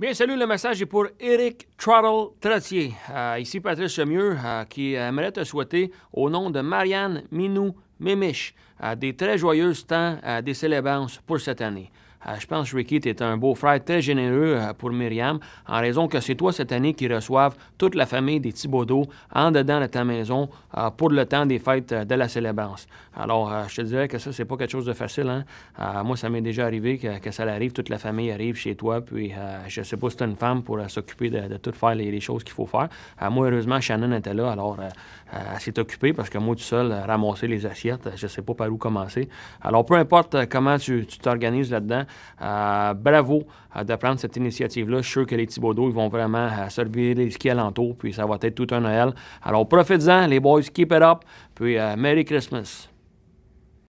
Bien, salut, le message est pour Eric Trottle-Trottier. Euh, ici Patrice Chemieux euh, qui aimerait te souhaiter, au nom de Marianne Minou Mémiche, euh, des très joyeux temps des célébrances pour cette année. Euh, je pense, Ricky, tu es un beau frère très généreux euh, pour Myriam, en raison que c'est toi cette année qui reçoivent toute la famille des Thibaudot en dedans de ta maison euh, pour le temps des fêtes de la célébrance. Alors, je te dirais que ça, c'est pas quelque chose de facile. Hein? moi, ça m'est déjà arrivé que, ça arrive, toute la famille arrive chez toi, puis je sais pas si tu une femme pour s'occuper de, tout faire les, les choses qu'il faut faire. moi, heureusement, Shannon était là, alors elle s'est occupée parce que moi, tout seul, ramasser les assiettes, je sais pas par où commencer. Alors, peu importe comment tu t'organises là-dedans, euh, bravo euh, de prendre cette initiative-là. Je suis sûr que les Thibodeaux, ils vont vraiment euh, servir les skis alentours, puis ça va être tout un Noël. Alors, profitez-en, les boys, keep it up, puis Merry Christmas.